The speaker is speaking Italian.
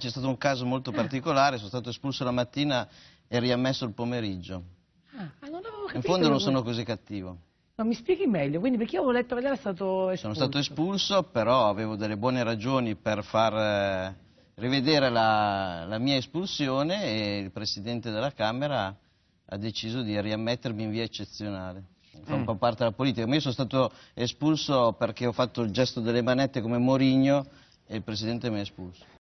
C'è stato un caso molto particolare, sono stato espulso la mattina e riammesso il pomeriggio. Ah, ah non avevo capito. In fondo non sono così cattivo. No, mi spieghi meglio, quindi perché io avevo letto che era stato espulso. Sono stato espulso, però avevo delle buone ragioni per far eh, rivedere la, la mia espulsione e il Presidente della Camera ha deciso di riammettermi in via eccezionale fa un mm. po' parte della politica. Ma io sono stato espulso perché ho fatto il gesto delle manette come Morigno e il presidente mi ha espulso.